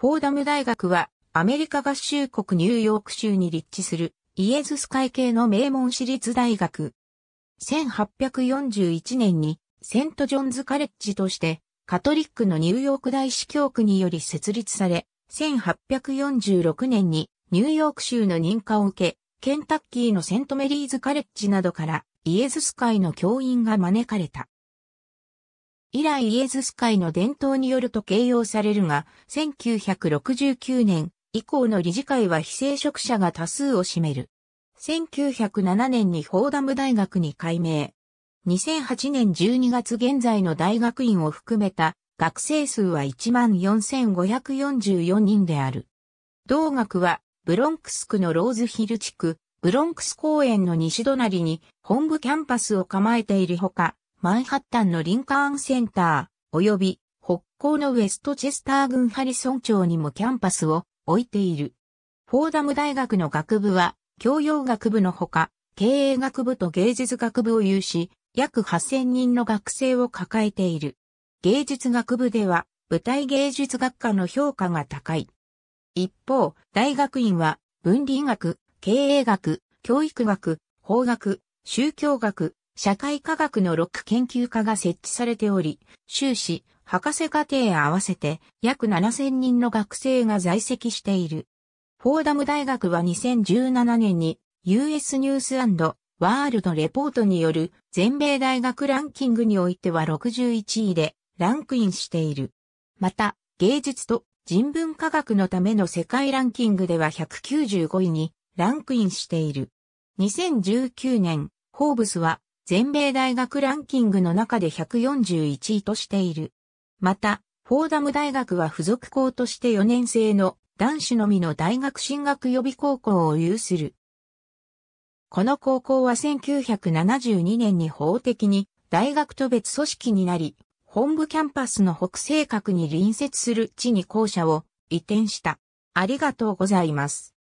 フォーダム大学は、アメリカ合衆国ニューヨーク州に立地する、イエズス会系の名門私立大学。1841年に、セントジョンズカレッジとして、カトリックのニューヨーク大司教区により設立され、1846年にニューヨーク州の認可を受け、ケンタッキーのセントメリーズカレッジなどからイエズス会の教員が招かれた。以来イエズス会の伝統によると形容されるが、1969年以降の理事会は非正職者が多数を占める。1907年にフォーダム大学に改名。2008年12月現在の大学院を含めた学生数は14,544人である。同学はブロンクス区のローズヒル地区、ブロンクス公園の西隣に本部キャンパスを構えているほか、マンハッタンのリンカーンセンター、及び北港のウェストチェスター郡ハリソン町にもキャンパスを置いている。フォーダム大学の学部は、教養学部のほか、経営学部と芸術学部を有し、約8000人の学生を抱えている。芸術学部では、舞台芸術学科の評価が高い。一方、大学院は、文理学、経営学、教育学、法学、宗教学、社会科学の6研究科が設置されており、修士、博士課程合わせて約7000人の学生が在籍している。フォーダム大学は2017年に US ニュースワールドレポートによる全米大学ランキングにおいては61位でランクインしている。また、芸術と人文科学のための世界ランキングでは195位にランクインしている。2019年、ホーブスは全米大学ランキングの中で141位としている。また、フォーダム大学は付属校として4年生の男子のみの大学進学予備高校を有する。この高校は1972年に法的に大学と別組織になり、本部キャンパスの北西角に隣接する地に校舎を移転した。ありがとうございます。